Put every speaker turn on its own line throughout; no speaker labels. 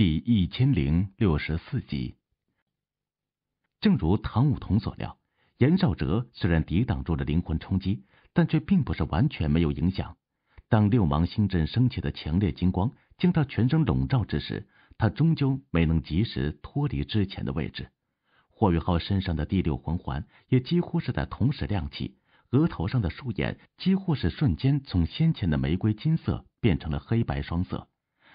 第一千零六十四集，正如唐舞桐所料，严少哲虽然抵挡住了灵魂冲击，但却并不是完全没有影响。当六芒星阵升起的强烈金光将他全身笼罩之时，他终究没能及时脱离之前的位置。霍雨浩身上的第六魂环也几乎是在同时亮起，额头上的树眼几乎是瞬间从先前的玫瑰金色变成了黑白双色。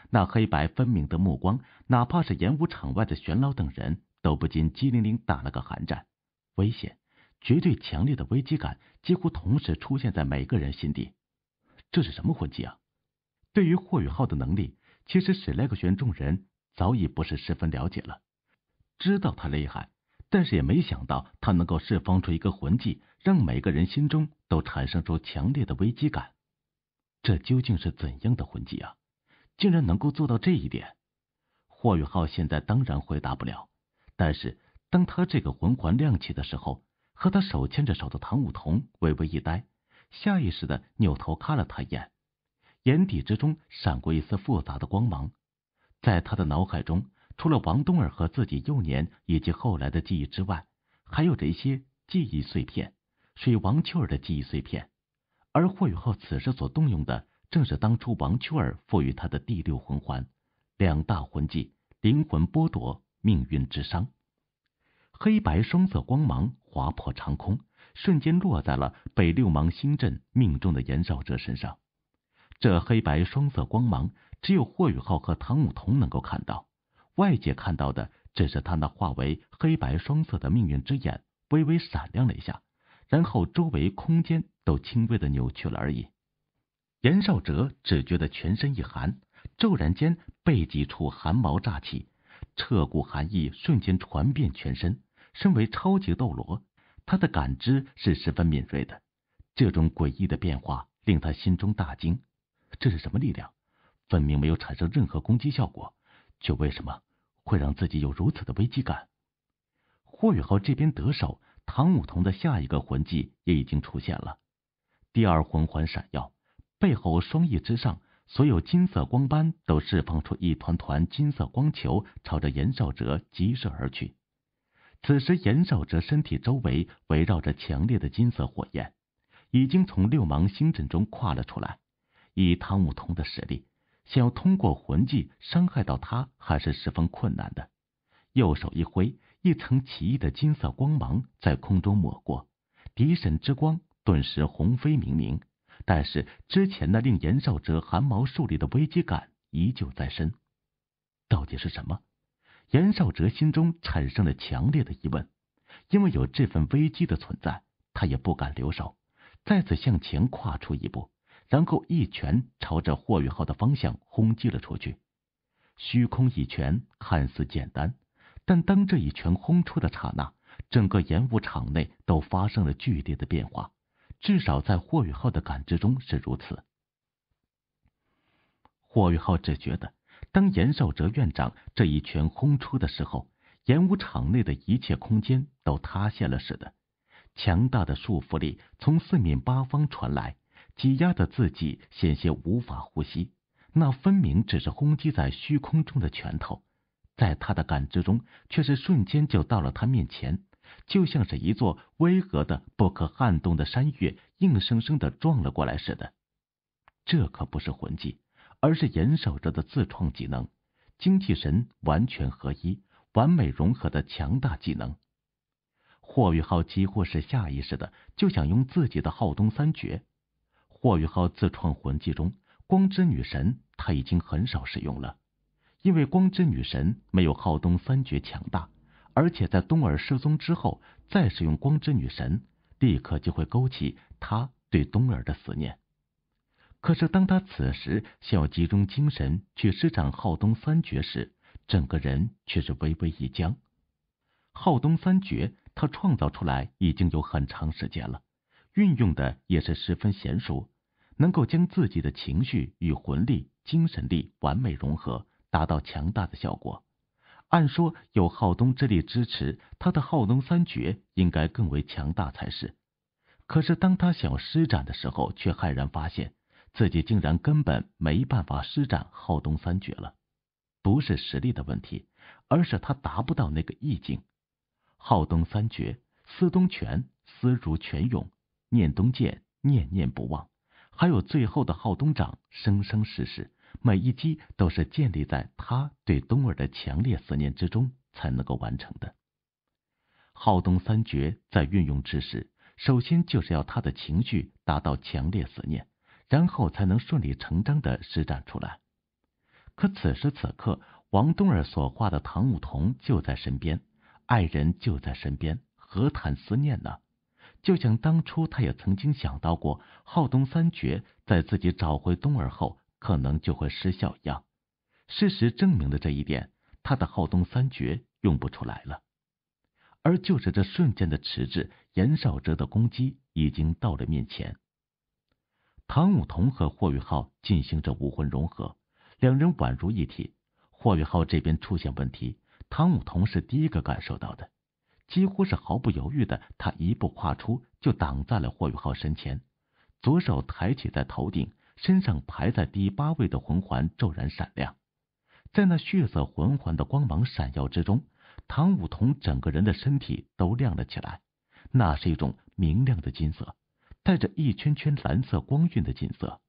那黑白分明的目光，哪怕是演武场外的玄老等人都不禁激灵灵打了个寒战。危险，绝对强烈的危机感几乎同时出现在每个人心底。这是什么魂技啊？对于霍雨浩的能力，其实史莱克学院众人早已不是十分了解了。知道他厉害，但是也没想到他能够释放出一个魂技，让每个人心中都产生出强烈的危机感。这究竟是怎样的魂技啊？竟然能够做到这一点，霍雨浩现在当然回答不了。但是当他这个魂环亮起的时候，和他手牵着手的唐舞桐微微一呆，下意识的扭头看了他一眼，眼底之中闪过一丝复杂的光芒。在他的脑海中，除了王东儿和自己幼年以及后来的记忆之外，还有着一些记忆碎片，属于王秋儿的记忆碎片。而霍雨浩此时所动用的。正是当初王秋儿赋予他的第六魂环，两大魂技：灵魂剥夺、命运之伤。黑白双色光芒划破长空，瞬间落在了被六芒星阵命中的严少哲身上。这黑白双色光芒只有霍雨浩和唐舞桐能够看到，外界看到的只是他那化为黑白双色的命运之眼微微闪亮了一下，然后周围空间都轻微的扭曲了而已。严少哲只觉得全身一寒，骤然间背脊处寒毛乍起，彻骨寒意瞬间传遍全身。身为超级斗罗，他的感知是十分敏锐的。这种诡异的变化令他心中大惊：这是什么力量？分明没有产生任何攻击效果，却为什么会让自己有如此的危机感？霍雨浩这边得手，唐舞桐的下一个魂技也已经出现了，第二魂环闪耀。背后双翼之上，所有金色光斑都释放出一团团金色光球，朝着严少哲激射而去。此时，严少哲身体周围围绕着强烈的金色火焰，已经从六芒星阵中跨了出来。以唐舞桐的实力，想要通过魂技伤害到他，还是十分困难的。右手一挥，一层奇异的金色光芒在空中抹过，敌神之光顿时红飞明明。但是之前那令严少哲汗毛竖立的危机感依旧在身，到底是什么？严少哲心中产生了强烈的疑问。因为有这份危机的存在，他也不敢留手，再次向前跨出一步，然后一拳朝着霍宇浩的方向轰击了出去。虚空一拳看似简单，但当这一拳轰出的刹那，整个演武场内都发生了剧烈的变化。至少在霍宇浩的感知中是如此。霍宇浩只觉得，当严守哲院长这一拳轰出的时候，演武场内的一切空间都塌陷了似的，强大的束缚力从四面八方传来，挤压的自己险些无法呼吸。那分明只是轰击在虚空中的拳头，在他的感知中，却是瞬间就到了他面前。就像是一座巍峨的、不可撼动的山岳，硬生生的撞了过来似的。这可不是魂技，而是严守着的自创技能，精气神完全合一、完美融合的强大技能。霍雨浩几乎是下意识的就想用自己的浩东三绝。霍雨浩自创魂技中，光之女神他已经很少使用了，因为光之女神没有浩东三绝强大。而且在冬儿失踪之后，再使用光之女神，立刻就会勾起他对冬儿的思念。可是当他此时想要集中精神去施展浩东三绝时，整个人却是微微一僵。浩东三绝他创造出来已经有很长时间了，运用的也是十分娴熟，能够将自己的情绪与魂力、精神力完美融合，达到强大的效果。按说有浩东之力支持，他的浩东三绝应该更为强大才是。可是当他想施展的时候，却骇然发现自己竟然根本没办法施展浩东三绝了。不是实力的问题，而是他达不到那个意境。浩东三绝：思东泉、思如泉涌，念东剑念念不忘，还有最后的浩东掌生生世世。每一击都是建立在他对冬儿的强烈思念之中才能够完成的。浩东三绝在运用之时，首先就是要他的情绪达到强烈思念，然后才能顺理成章的施展出来。可此时此刻，王冬儿所画的唐舞桐就在身边，爱人就在身边，何谈思念呢？就像当初，他也曾经想到过浩东三绝在自己找回冬儿后。可能就会失效一样，事实证明了这一点。他的浩东三绝用不出来了，而就是这瞬间的迟滞，严少哲的攻击已经到了面前。唐舞桐和霍雨浩进行着武魂融合，两人宛如一体。霍雨浩这边出现问题，唐舞桐是第一个感受到的，几乎是毫不犹豫的，他一步跨出就挡在了霍雨浩身前，左手抬起在头顶。身上排在第八位的魂环骤然闪亮，在那血色魂环的光芒闪耀之中，唐舞桐整个人的身体都亮了起来。那是一种明亮的金色，带着一圈圈蓝色光晕的金色。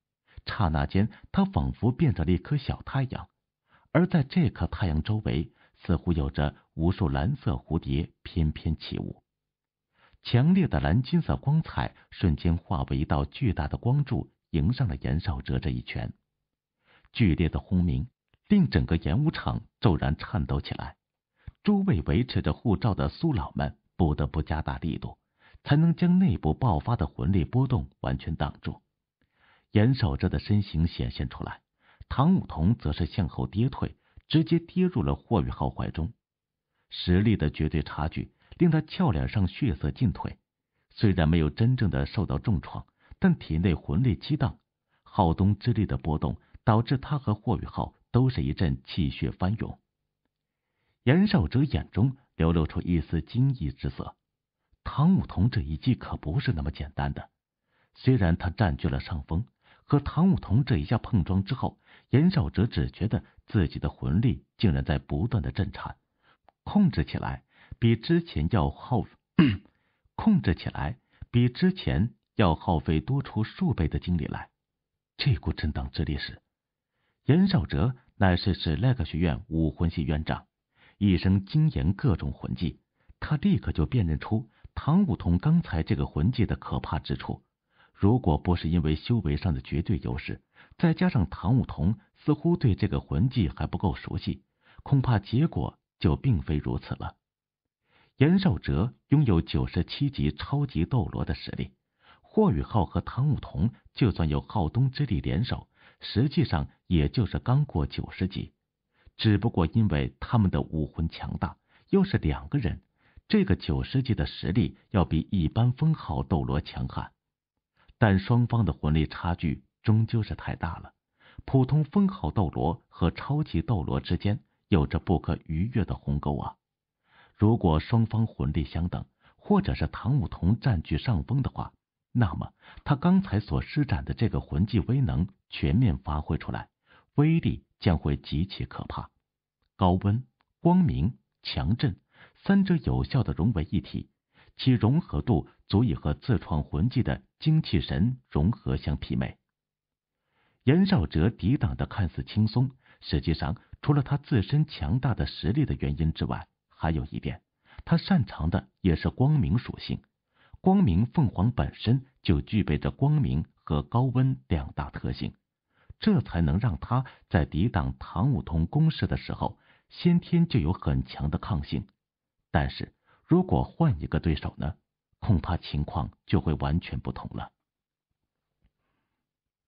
刹那间，他仿佛变成了一颗小太阳，而在这颗太阳周围，似乎有着无数蓝色蝴蝶翩翩起舞。强烈的蓝金色光彩瞬间化为一道巨大的光柱。迎上了严少哲这一拳，剧烈的轰鸣令整个演武场骤然颤抖起来。诸位维持着护照的苏老们不得不加大力度，才能将内部爆发的魂力波动完全挡住。严守哲的身形显现出来，唐舞桐则是向后跌退，直接跌入了霍雨浩怀中。实力的绝对差距令他俏脸上血色尽褪，虽然没有真正的受到重创。但体内魂力激荡，浩东之力的波动导致他和霍雨浩都是一阵气血翻涌。严少哲眼中流露出一丝惊异之色。唐舞桐这一击可不是那么简单的。虽然他占据了上风，和唐舞桐这一下碰撞之后，严少哲只觉得自己的魂力竟然在不断的震颤，控制起来比之前要耗，控制起来比之前。要耗费多出数倍的精力来，这股震荡之力是严少哲乃是史莱克学院武魂系院长，一生精研各种魂技，他立刻就辨认出唐舞桐刚才这个魂技的可怕之处。如果不是因为修为上的绝对优势，再加上唐舞桐似乎对这个魂技还不够熟悉，恐怕结果就并非如此了。严少哲拥有九十七级超级斗罗的实力。霍雨浩和唐舞桐就算有浩东之力联手，实际上也就是刚过九十级。只不过因为他们的武魂强大，又是两个人，这个九十级的实力要比一般封号斗罗强悍。但双方的魂力差距终究是太大了，普通封号斗罗和超级斗罗之间有着不可逾越的鸿沟啊！如果双方魂力相等，或者是唐舞桐占据上风的话。那么，他刚才所施展的这个魂技威能全面发挥出来，威力将会极其可怕。高温、光明、强震三者有效的融为一体，其融合度足以和自创魂技的精气神融合相媲美。严少哲抵挡的看似轻松，实际上除了他自身强大的实力的原因之外，还有一点，他擅长的也是光明属性。光明凤凰本身就具备着光明和高温两大特性，这才能让它在抵挡唐武桐攻势的时候，先天就有很强的抗性。但是如果换一个对手呢？恐怕情况就会完全不同了。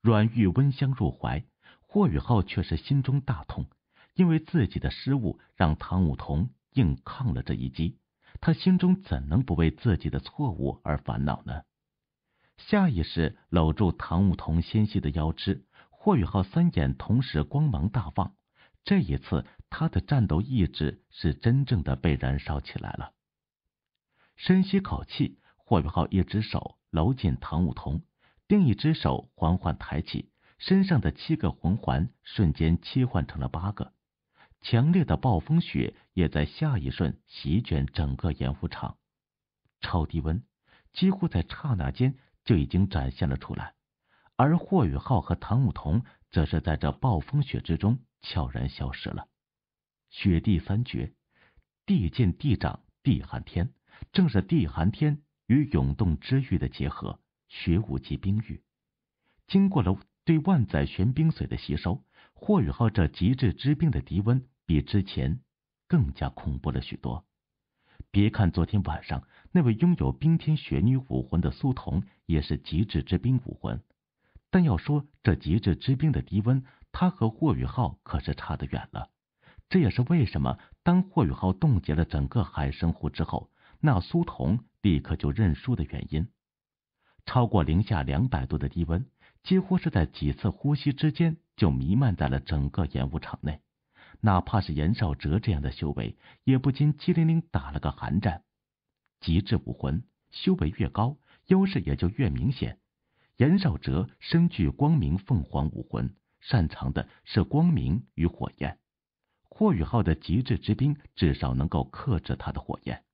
阮玉温香入怀，霍雨浩却是心中大痛，因为自己的失误让唐武桐硬抗了这一击。他心中怎能不为自己的错误而烦恼呢？下意识搂住唐舞桐纤细的腰肢，霍雨浩三眼同时光芒大放。这一次，他的战斗意志是真正的被燃烧起来了。深吸口气，霍雨浩一只手搂紧唐舞桐，另一只手缓缓抬起，身上的七个魂环瞬间切换成了八个。强烈的暴风雪也在下一瞬席卷整个演武场，超低温几乎在刹那间就已经展现了出来，而霍雨浩和唐舞桐则是在这暴风雪之中悄然消失了。雪地三绝，地进地长地寒天，正是地寒天与永冻之域的结合，雪武级冰域，经过了对万载玄冰髓的吸收。霍雨浩这极致之冰的低温比之前更加恐怖了许多。别看昨天晚上那位拥有冰天雪女武魂的苏童也是极致之冰武魂，但要说这极致之冰的低温，他和霍雨浩可是差得远了。这也是为什么当霍雨浩冻结了整个海神湖之后，那苏童立刻就认输的原因。超过零下两百度的低温，几乎是在几次呼吸之间。就弥漫在了整个演武场内，哪怕是严少哲这样的修为，也不禁激灵灵打了个寒战。极致武魂，修为越高，优势也就越明显。严少哲身具光明凤凰武魂，擅长的是光明与火焰。霍宇浩的极致之冰至少能够克制他的火焰。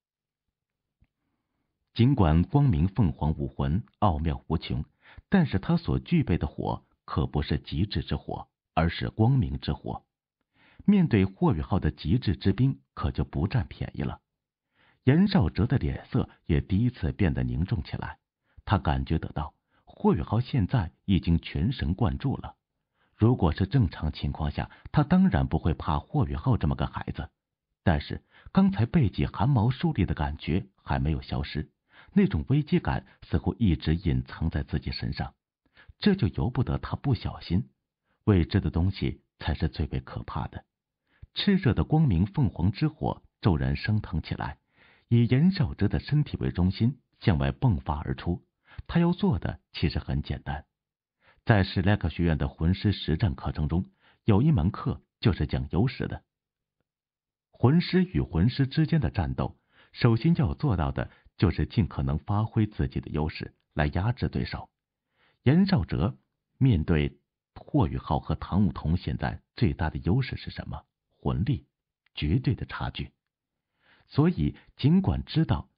尽管光明凤凰武魂奥妙无穷，但是他所具备的火。可不是极致之火，而是光明之火。面对霍宇浩的极致之兵，可就不占便宜了。严少哲的脸色也第一次变得凝重起来。他感觉得到，霍宇浩现在已经全神贯注了。如果是正常情况下，他当然不会怕霍宇浩这么个孩子。但是刚才背脊汗毛竖立的感觉还没有消失，那种危机感似乎一直隐藏在自己身上。这就由不得他不小心，未知的东西才是最为可怕的。炽热的光明凤凰之火骤然升腾起来，以严少哲的身体为中心向外迸发而出。他要做的其实很简单，在史莱克学院的魂师实战课程中，有一门课就是讲优势的。魂师与魂师之间的战斗，首先要做到的就是尽可能发挥自己的优势来压制对手。严少哲面对霍雨浩和唐舞桐，现在最大的优势是什么？魂力绝对的差距。所以，尽管知道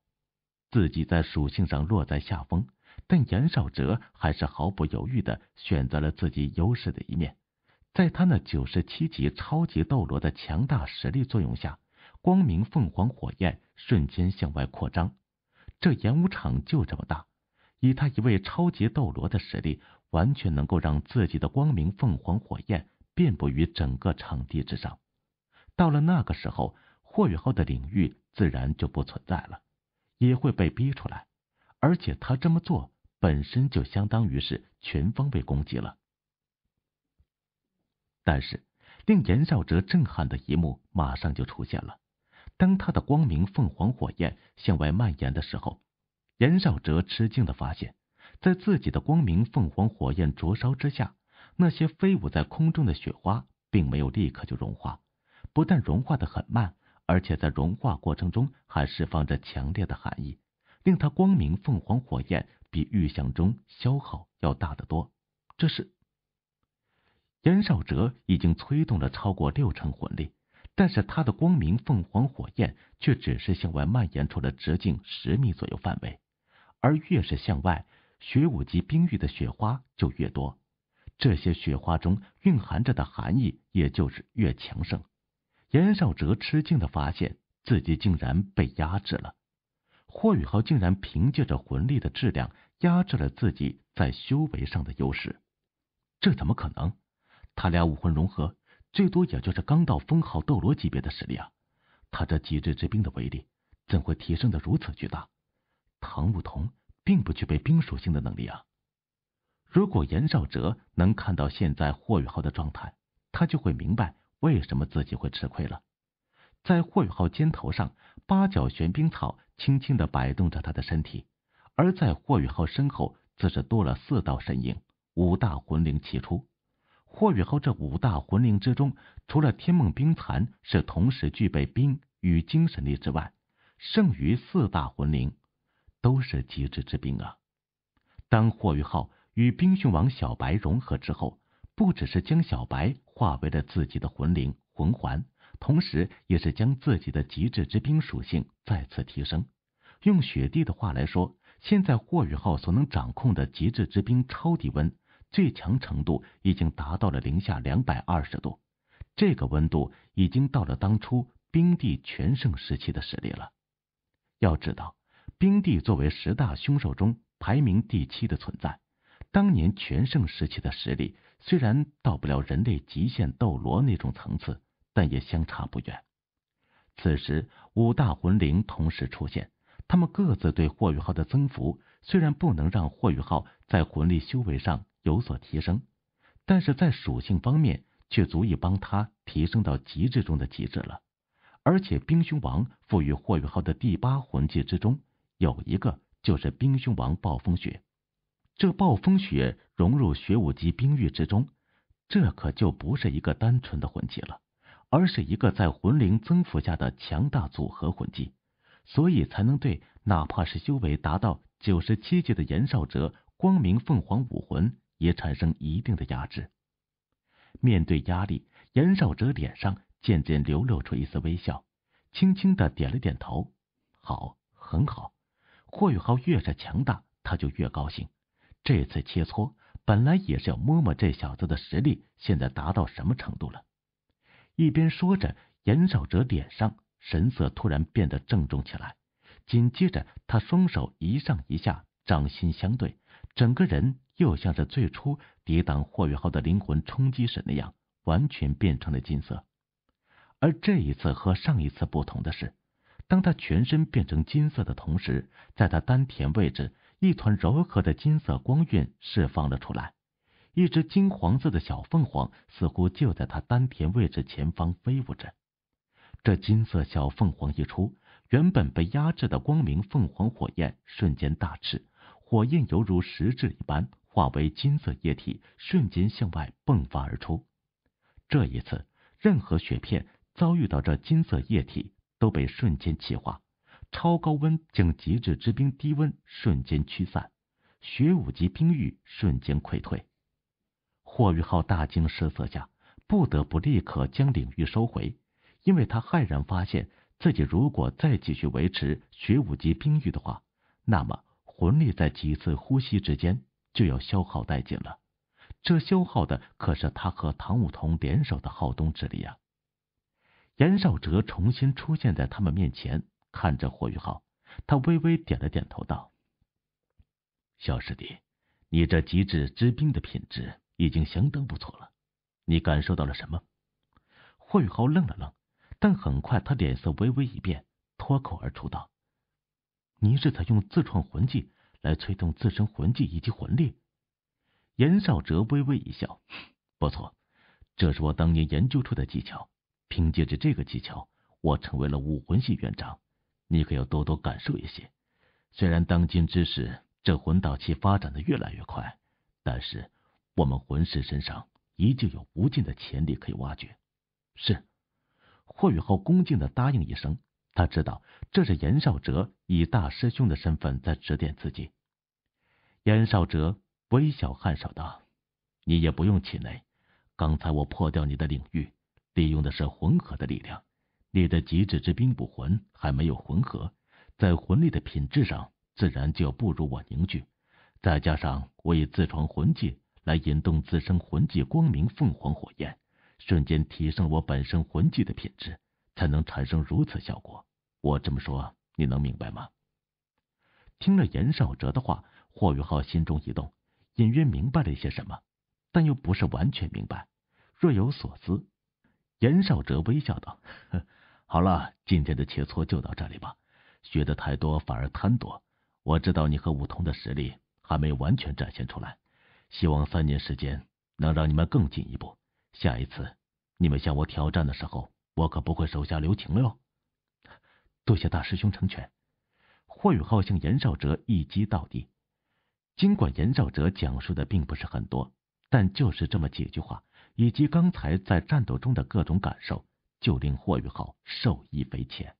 自己在属性上落在下风，但严少哲还是毫不犹豫的选择了自己优势的一面。在他那九十七级超级斗罗的强大实力作用下，光明凤凰火焰瞬间向外扩张。这演武场就这么大。以他一位超级斗罗的实力，完全能够让自己的光明凤凰火焰遍布于整个场地之上。到了那个时候，霍雨浩的领域自然就不存在了，也会被逼出来。而且他这么做本身就相当于是全方位攻击了。但是，令严少哲震撼的一幕马上就出现了。当他的光明凤凰火焰向外蔓延的时候。严少哲吃惊的发现，在自己的光明凤凰火焰灼烧之下，那些飞舞在空中的雪花并没有立刻就融化，不但融化的很慢，而且在融化过程中还释放着强烈的寒意，令他光明凤凰火焰比预想中消耗要大得多。这是，严少哲已经催动了超过六成魂力，但是他的光明凤凰火焰却只是向外蔓延出了直径十米左右范围。而越是向外，玄武级冰域的雪花就越多，这些雪花中蕴含着的寒意，也就是越强盛。严少哲吃惊的发现自己竟然被压制了，霍雨浩竟然凭借着魂力的质量压制了自己在修为上的优势，这怎么可能？他俩武魂融合，最多也就是刚到封号斗罗级别的实力啊，他这极致之冰的威力，怎会提升的如此巨大？唐舞桐并不具备冰属性的能力啊！如果严少哲能看到现在霍雨浩的状态，他就会明白为什么自己会吃亏了。在霍雨浩肩头上，八角玄冰草轻轻的摆动着他的身体，而在霍雨浩身后，则是多了四道身影，五大魂灵齐出。霍雨浩这五大魂灵之中，除了天梦冰蚕是同时具备冰与精神力之外，剩余四大魂灵。都是极致之冰啊！当霍雨浩与冰熊王小白融合之后，不只是将小白化为了自己的魂灵魂环，同时也是将自己的极致之冰属性再次提升。用雪帝的话来说，现在霍雨浩所能掌控的极致之冰超低温最强程度已经达到了零下两百二十度，这个温度已经到了当初冰帝全盛时期的实力了。要知道。冰帝作为十大凶兽中排名第七的存在，当年全盛时期的实力虽然到不了人类极限斗罗那种层次，但也相差不远。此时五大魂灵同时出现，他们各自对霍雨浩的增幅虽然不能让霍雨浩在魂力修为上有所提升，但是在属性方面却足以帮他提升到极致中的极致了。而且冰熊王赋予霍雨浩的第八魂技之中。有一个就是冰凶王暴风雪，这暴风雪融入玄武级冰域之中，这可就不是一个单纯的魂技了，而是一个在魂灵增幅下的强大组合魂技，所以才能对哪怕是修为达到九十七级的严少哲光明凤凰武魂也产生一定的压制。面对压力，严少哲脸上渐渐流露出一丝微笑，轻轻的点了点头：“好，很好。”霍雨浩越是强大，他就越高兴。这次切磋本来也是要摸摸这小子的实力，现在达到什么程度了。一边说着，严少哲脸上神色突然变得郑重起来，紧接着他双手一上一下，掌心相对，整个人又像是最初抵挡霍雨浩的灵魂冲击时那样，完全变成了金色。而这一次和上一次不同的是。当他全身变成金色的同时，在他丹田位置，一团柔和的金色光晕释放了出来。一只金黄色的小凤凰似乎就在他丹田位置前方飞舞着。这金色小凤凰一出，原本被压制的光明凤凰火焰瞬间大炽，火焰犹如实质一般，化为金色液体，瞬间向外迸发而出。这一次，任何雪片遭遇到这金色液体。都被瞬间气化，超高温将极致之冰低温瞬间驱散，学武级冰域瞬间溃退。霍玉浩大惊失色下，不得不立刻将领域收回，因为他骇然发现自己如果再继续维持学武级冰域的话，那么魂力在几次呼吸之间就要消耗殆尽了。这消耗的可是他和唐武桐联手的浩东之力啊！严少哲重新出现在他们面前，看着霍雨浩，他微微点了点头，道：“小师弟，你这极致之兵的品质已经相当不错了，你感受到了什么？”霍雨浩愣了愣，但很快他脸色微微一变，脱口而出道：“您是在用自创魂技来催动自身魂技以及魂力？”严少哲微微一笑：“不错，这是我当年研究出的技巧。”凭借着这个技巧，我成为了武魂系院长。你可要多多感受一些。虽然当今之时，这魂导器发展的越来越快，但是我们魂师身上依旧有无尽的潜力可以挖掘。是，霍雨浩恭敬的答应一声。他知道这是严少哲以大师兄的身份在指点自己。严少哲微笑颔首道：“你也不用气馁，刚才我破掉你的领域。”利用的是魂核的力量，你的极致之兵武魂还没有魂核，在魂力的品质上自然就不如我凝聚，再加上我以自创魂技来引动自身魂技光明凤凰火焰，瞬间提升我本身魂技的品质，才能产生如此效果。我这么说你能明白吗？听了严少哲的话，霍宇浩心中一动，隐约明白了一些什么，但又不是完全明白，若有所思。严少哲微笑道：“好了，今天的切磋就到这里吧。学的太多反而贪多。我知道你和武桐的实力还没有完全展现出来，希望三年时间能让你们更进一步。下一次你们向我挑战的时候，我可不会手下留情了哟。”多谢大师兄成全。霍雨浩向严少哲一击到底。尽管严少哲讲述的并不是很多，但就是这么几句话。以及刚才在战斗中的各种感受，就令霍宇浩受益匪浅。